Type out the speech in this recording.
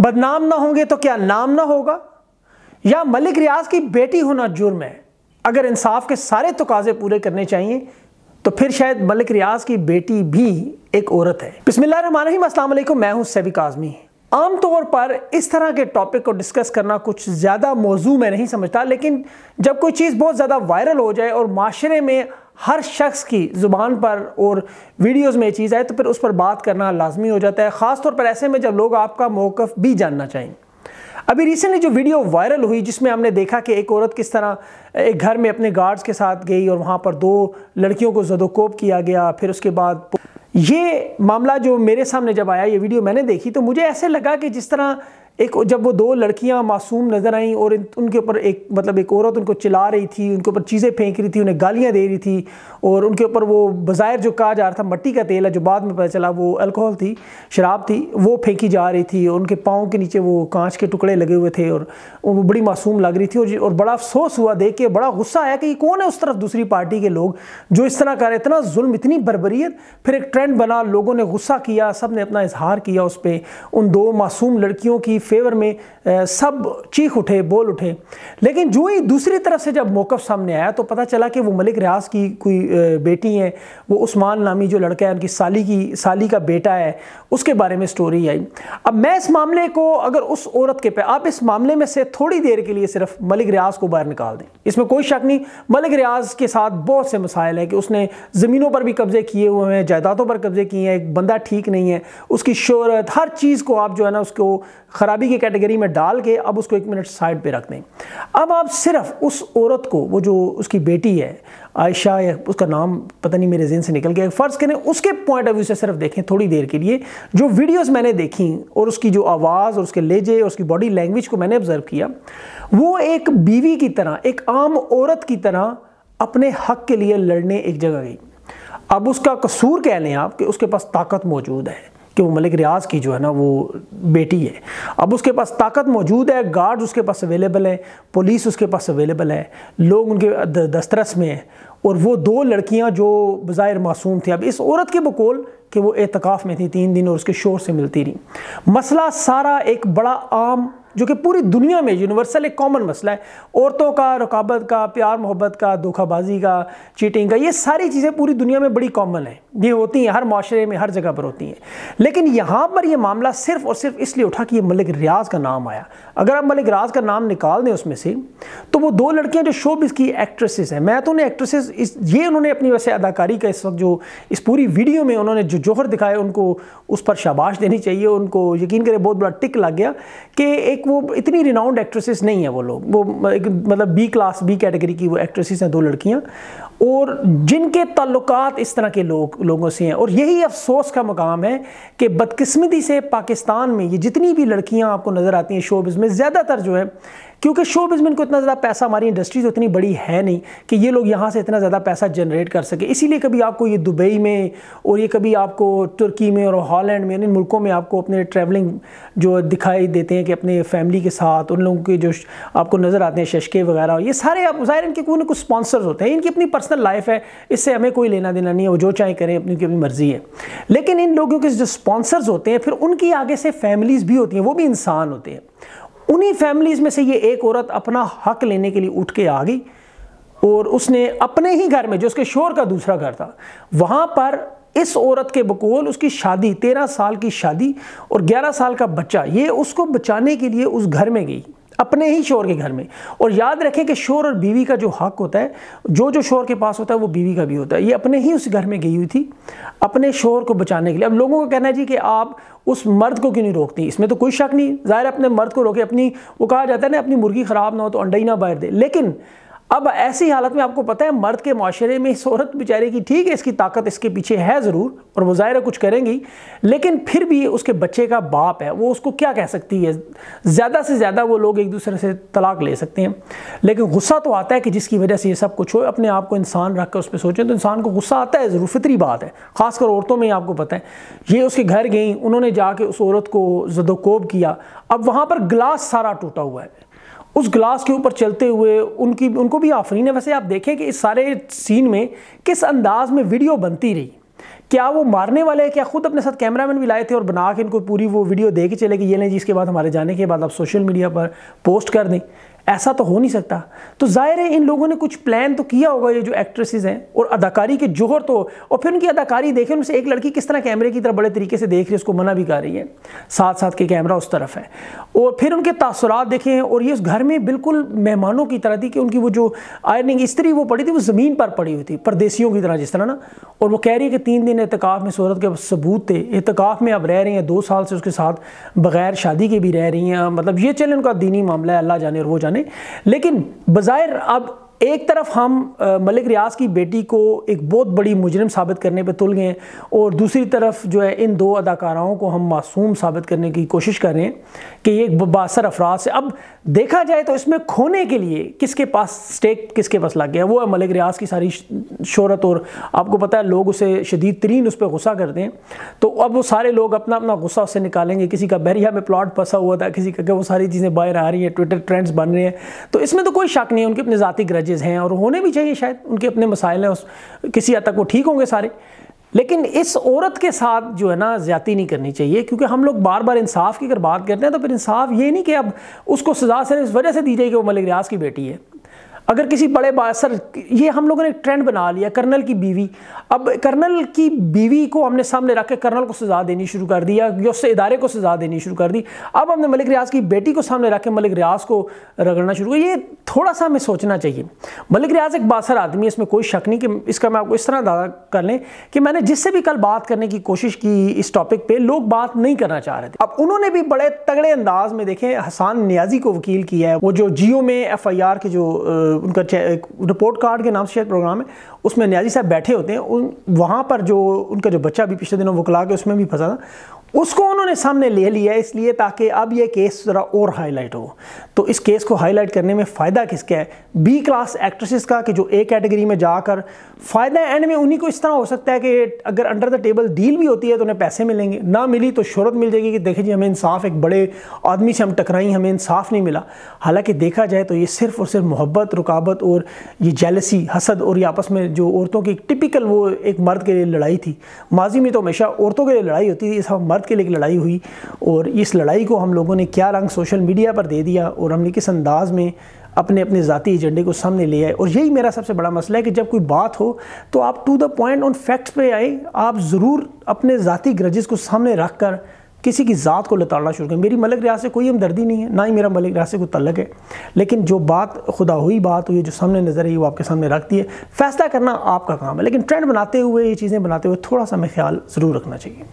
बदनाम ना होंगे तो क्या नाम ना होगा या मलिक रियाज की बेटी होना जुर्म है अगर इंसाफ के सारे तकाजे पूरे करने चाहिए तो फिर शायद मलिक रियाज की बेटी भी एक औरत है अस्सलाम वालेकुम मैं हूं सैबिक आज़मी आमतौर पर इस तरह के टॉपिक को डिस्कस करना कुछ ज़्यादा मौजू में नहीं समझता लेकिन जब कोई चीज़ बहुत ज़्यादा वायरल हो जाए और माशरे में हर शख्स की ज़ुबान पर और वीडियोस में चीज़ आए तो फिर उस पर बात करना लाजमी हो जाता है ख़ास तौर पर ऐसे में जब लोग आपका मौक़ भी जानना चाहें अभी रिसेंटली जो वीडियो वायरल हुई जिसमें हमने देखा कि एक औरत किस तरह एक घर में अपने गार्ड्स के साथ गई और वहाँ पर दो लड़कियों को जदोकोप किया गया फिर उसके बाद ये मामला जो मेरे सामने जब आया ये वीडियो मैंने देखी तो मुझे ऐसे लगा कि जिस तरह एक जब वो दो लड़कियां मासूम नज़र आईं और उनके ऊपर एक मतलब एक औरत उनको चिल्ला रही थी उनके ऊपर चीज़ें फेंक रही थी उन्हें गालियां दे रही थी और उनके ऊपर वो बाज़ाहिर जो कहा जा रहा था मट्टी का तेल है जो बाद में पता चला वो अल्कोहल थी शराब थी वो फेंकी जा रही थी और उनके पाँव के नीचे वो कांच के टुकड़े लगे हुए थे और वो बड़ी मासूम लग रही थी और, और बड़ा अफसोस हुआ देख के बड़ा गुस्सा आया कि कौन है उस तरफ दूसरी पार्टी के लोग जो इस तरह कर इतना जुल्म इतनी बरबरीत फिर एक ट्रेंड बना लोगों ने गुस्सा किया सब ने अपना इजहार किया उस पर उन दो मासूम लड़कियों की फेवर में सब चीख उठे बोल उठे लेकिन जो ही दूसरी तरफ से जब मौक़ सामने आया तो पता चला कि वो मलिक रियाज की कोई बेटी है वो उस्मान नामी जो लड़का है उनकी साली की साली का बेटा है उसके बारे में स्टोरी आई अब मैं इस मामले को अगर उस औरत के पे आप इस मामले में से थोड़ी देर के लिए सिर्फ मलिक रियाज को बाहर निकाल दें इसमें कोई शक नहीं मलिक रियाज के साथ बहुत से मसाइल हैं कि उसने ज़मीनों पर भी कब्ज़े किए हुए हैं जायदादों पर कब्ज़े किए हैं एक बंदा ठीक नहीं है उसकी शहरत हर चीज़ को आप जो है ना उसको ख़राब पंजाबी की कैटेगरी में डाल के अब उसको एक मिनट साइड पे रख दें अब आप सिर्फ उस औरत को वो जो उसकी बेटी है आयशा या उसका नाम पता नहीं मेरे जहन से निकल गया फ़र्ज़ करें उसके पॉइंट ऑफ व्यू से सिर्फ देखें थोड़ी देर के लिए जो वीडियोस मैंने देखी और उसकी जो आवाज़ और उसके लेजे और उसकी बॉडी लैंग्वेज को मैंने ऑब्ज़र्व किया वो एक बीवी की तरह एक आम औरत की तरह अपने हक के लिए लड़ने एक जगह गई अब उसका कसूर कह लें आप कि उसके पास ताकत मौजूद है कि वो मलिक रियाज की जो है ना वो बेटी है अब उसके पास ताकत मौजूद है गार्ड्स उसके पास अवेलेबल है पुलिस उसके पास अवेलेबल है लोग उनके दस्तरस में हैं और वो दो लड़कियां जो बज़ाहिर मासूम थी अब इस औरत के बकौल कि वो एतकाफ़ में थी तीन दिन और उसके शोर से मिलती रही मसला सारा एक बड़ा आम जो कि पूरी दुनिया में यूनिवर्सल एक कॉमन मसला है औरतों का रुकावत का प्यार मोहब्बत का धोखाबाजी का चीटिंग का ये सारी चीज़ें पूरी दुनिया में बड़ी कॉमन है ये होती हैं हर माशरे में हर जगह पर होती हैं लेकिन यहाँ पर यह मामला सिर्फ और सिर्फ इसलिए उठा कि ये मलिक रियाज का नाम आया अगर आप मलिक रियाज का नाम निकाल दें उसमें से तो वो दो लड़कियाँ जो शोब इसकी एक्ट्रेसेस हैं मैं तो उन्हें एक्ट्रेसेस इस ये उन्होंने अपनी वैसे अदाकारी का इस वक्त जो इस पूरी वीडियो में उन्होंने जो जोहर दिखाया उनको उस पर शाबाश देनी चाहिए उनको यकीन करें बहुत बड़ा टिक लग गया कि एक एक वो इतनी रिनाउंड एक्ट्रेसेस नहीं है वो लोग वो एक मतलब बी क्लास बी कैटेगरी की वो एक्ट्रेसेस हैं दो लड़कियाँ और जिनके ताल्लुकात इस तरह के लोग लोगों से हैं और यही अफसोस का मकाम है कि बदकस्मती से पाकिस्तान में ये जितनी भी लड़कियां आपको नज़र आती हैं शोबिज़ में ज़्यादातर जो है क्योंकि शो बिज़ में इनको इतना ज़्यादा पैसा हमारी इंडस्ट्रीज इतनी बड़ी है नहीं कि ये लोग यहाँ से इतना ज़्यादा पैसा जनरेट कर सके इसीलिए कभी आपको ये दुबई में और ये कभी आपको तुर्की में और हॉलैंड में इन मुल्कों में आपको अपने ट्रैवलिंग जो दिखाई देते हैं कि अपने फैमिली के साथ उन लोगों के जो आपको नज़र आते हैं शशके वगैरह ये सारे आप ज़ाहिर इनके कोई ना कुछ स्पॉन्सर्स होते हैं इनकी अपनी पर्सनल पर्सनल लाइफ है इससे हमें कोई लेना देना नहीं है वो जो चाहे करें अपनी की अपनी मर्जी है लेकिन इन लोगों के जो स्पॉन्सर्स होते हैं फिर उनकी आगे से फैमिलीज़ भी होती हैं वो भी इंसान होते हैं उन्हीं फैमिलीज़ में से ये एक औरत अपना हक लेने के लिए उठ के आ गई और उसने अपने ही घर में जो उसके शोर का दूसरा घर था वहाँ पर इस औरत के बकौल उसकी शादी तेरह साल की शादी और ग्यारह साल का बच्चा ये उसको बचाने के लिए उस घर में गई अपने ही शोर के घर में और याद रखें कि शोर और बीवी का जो हक होता है जो जो शोर के पास होता है वो बीवी का भी होता है ये अपने ही उस घर में गई हुई थी अपने शोर को बचाने के लिए अब लोगों का कहना है जी कि आप उस मर्द को क्यों नहीं रोकती इसमें तो कोई शक नहीं ज़ाहिर अपने मर्द को रोके अपनी वो कहा जाता है ना अपनी मुर्गी ख़राब ना हो तो अंडा ही ना बाहर दे लेकिन अब ऐसी हालत में आपको पता है मर्द के माशरे में इस औरत बेचारे की ठीक है इसकी ताकत इसके पीछे है ज़रूर और वो ज़ाहिर कुछ करेंगी लेकिन फिर भी उसके बच्चे का बाप है वो उसको क्या कह सकती है ज़्यादा से ज़्यादा वो लोग एक दूसरे से तलाक ले सकते हैं लेकिन गुस्सा तो आता है कि जिसकी वजह से ये सब कुछ हो अपने आप को इंसान रख कर उस पर सोचें तो इंसान को गुस्सा आता है ज़रूर फितरी बात है ख़ासकर औरतों में आपको पता है ये उसके घर गई उन्होंने जाके उस औरत को जदोकोब किया अब वहाँ पर ग्लास सारा टूटा हुआ है उस ग्लास के ऊपर चलते हुए उनकी उनको भी आफरीन है वैसे आप देखें कि इस सारे सीन में किस अंदाज में वीडियो बनती रही क्या वो मारने वाले हैं क्या खुद अपने साथ कैमरामैन भी लाए थे और बना के इनको पूरी वो वीडियो दे के चले कि ये नहीं जिसके बाद हमारे जाने के बाद आप सोशल मीडिया पर पोस्ट कर दें ऐसा तो हो नहीं सकता तो ज़ाहिर है इन लोगों ने कुछ प्लान तो किया होगा ये जो एक्ट्रेसेस हैं और अदाकारी के जोहर तो और फिर उनकी अदाकारी देखें उनसे एक लड़की किस तरह कैमरे की तरफ बड़े तरीके से देख रही है उसको मना भी कर रही है साथ साथ के कैमरा उस तरफ है और फिर उनके तासरात देखें और ये उस घर में बिल्कुल मेहमानों की तरह थी कि उनकी वो जो आयरनिंग स्त्री वो पड़ी थी वो ज़मीन पर पड़ी हुई थी परदेसियों की तरह जिस तरह ना और वो कह रही है कि तीन दिन एहतिकाफ़ में सूरत के सबूत थे एहतिकाफ़ में अब रह रही हैं दो साल से उसके साथ बगैर शादी के भी रह रही हैं मतलब ये चले उनका दीनी मामला है अल्लाह जाने और वो जाने लेकिन बज़ाहिर अब एक तरफ हम मलिक रियाज की बेटी को एक बहुत बड़ी मुजरम साबित करने पर तुल गए हैं और दूसरी तरफ जो है इन दो अदाकाराओं को हम मासूम साबित करने की कोशिश कर रहे हैं कि ये एक बासर अफराज से अब देखा जाए तो इसमें खोने के लिए किसके पास स्टेक किसके पास लग गया वो है मलिक रियाज की सारी शहरत और आपको पता है लोग उसे शदीद तरीन उस पर गुस्सा करते हैं तो अब वो सारे लोग अपना अपना गुस्सा उससे निकालेंगे किसी का बहरिया में प्लाट फंसा हुआ था किसी का वो सारी चीज़ें बाहर आ रही हैं ट्विटर ट्रेंड्स बन रहे हैं तो इसमें तो कोई शक नहीं है उनकी अपनी ज़ाती ग्रज जजेज़ हैं और होने भी चाहिए शायद उनके अपने मसाइल हैं उस किसी हद तक वो ठीक होंगे सारे लेकिन इस औरत के साथ जो है ना ज़्यादा नहीं करनी चाहिए क्योंकि हम लोग बार बार इंसाफ की अगर बात करते हैं तो फिर इंसाफ ये नहीं कि अब उसको सज़ा सिर्फ इस वजह से दी जाएगी वो मलिक रियाज की बेटी है अगर किसी बड़े सर ये हम लोगों ने एक ट्रेंड बना लिया कर्नल की बीवी अब कर्नल की बीवी को हमने सामने रख के कर्नल को सज़ा देनी शुरू कर दी या उससे इदारे को सज़ा देनी शुरू कर दी अब हमने मलिक रियाज की बेटी को सामने रख के मलिक रियाज को रगड़ना शुरू किया ये थोड़ा सा हमें सोचना चाहिए मलिक रियाज एक बासर आदमी है इसमें कोई शक नहीं कि इसका मैं आपको इस तरह दादा कर लें कि मैंने जिससे भी कल बात करने की कोशिश की इस टॉपिक पे लोग बात नहीं करना चाह रहे थे अब उन्होंने भी बड़े तगड़े अंदाज में देखें हसान न्याजी को वकील किया है वो जो जियो में एफ आई आर के जो उनका रिपोर्ट कार्ड के नाम से प्रोग्राम है उसमें न्याजी साहब बैठे होते हैं उन वहाँ पर जो उनका जो बच्चा भी पिछले दिनों वकला के उसमें भी फंसा था उसको उन्होंने सामने ले लिया इसलिए ताकि अब ये केस ज़रा और हाईलाइट हो तो इस केस को हाईलाइट करने में फ़ायदा किसका है बी क्लास एक्ट्रेसेस का कि जो ए कैटेगरी में जाकर फ़ायदा एंड में उन्हीं को इस तरह हो सकता है कि अगर अंडर द टेबल डील भी होती है तो उन्हें पैसे मिलेंगे ना मिली तो शहरत मिल जाएगी कि देखे जी हमें इंसाफ एक बड़े आदमी से हम टकराई हमें इंसाफ नहीं मिला हालाँकि देखा जाए तो ये सिर्फ और सिर्फ मोहब्बत रुकावट और ये जेलसी हसद और ये आपस में जो औरतों की टिपिकल वो एक मर्द के लिए लड़ाई थी माजी में तो हमेशा औरतों के लिए लड़ाई होती थी इस मर्द आज़ाद के लिए एक लड़ाई हुई और इस लड़ाई को हम लोगों ने क्या रंग सोशल मीडिया पर दे दिया और हमने किस अंदाज़ में अपने अपने ज़ाती एजेंडे को सामने ले आए और यही मेरा सबसे बड़ा मसला है कि जब कोई बात हो तो आप to the point on facts पे आए आप ज़रूर अपने ज़ाती ग्रजेस को सामने रख कर किसी की ज़ात को लताड़ना शुरू करें मेरी मलिक रियाज से कोई हमदर्दी नहीं है ना ही मेरा मलिक रियाज से कोई तलक है लेकिन जो बात खुदा हुई बात हुई जो सामने नज़र आई वो आपके सामने रखती है फैसला करना आपका काम है लेकिन ट्रेंड बनाते हुए ये चीज़ें बनाते हुए थोड़ा सा हमें ख्याल ज़रूर रखना चाहिए